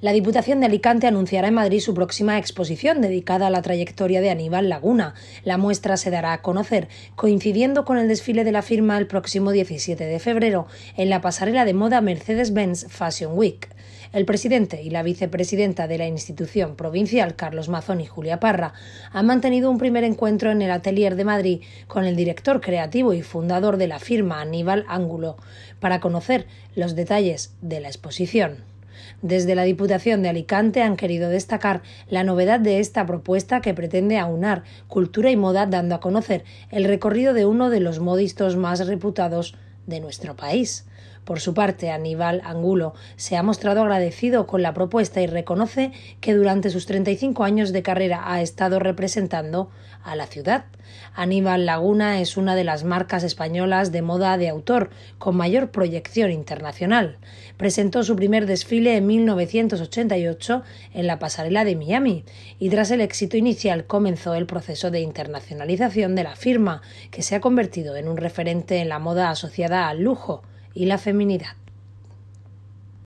la Diputación de Alicante anunciará en Madrid su próxima exposición dedicada a la trayectoria de Aníbal Laguna. La muestra se dará a conocer, coincidiendo con el desfile de la firma el próximo 17 de febrero en la pasarela de moda Mercedes-Benz Fashion Week. El presidente y la vicepresidenta de la institución provincial, Carlos Mazón y Julia Parra, han mantenido un primer encuentro en el Atelier de Madrid con el director creativo y fundador de la firma, Aníbal Ángulo, para conocer los detalles de la exposición. Desde la Diputación de Alicante han querido destacar la novedad de esta propuesta que pretende aunar cultura y moda dando a conocer el recorrido de uno de los modistos más reputados de nuestro país. Por su parte, Aníbal Angulo se ha mostrado agradecido con la propuesta y reconoce que durante sus 35 años de carrera ha estado representando a la ciudad. Aníbal Laguna es una de las marcas españolas de moda de autor con mayor proyección internacional. Presentó su primer desfile en 1988 en la pasarela de Miami y tras el éxito inicial comenzó el proceso de internacionalización de la firma, que se ha convertido en un referente en la moda asociada lujo y la feminidad.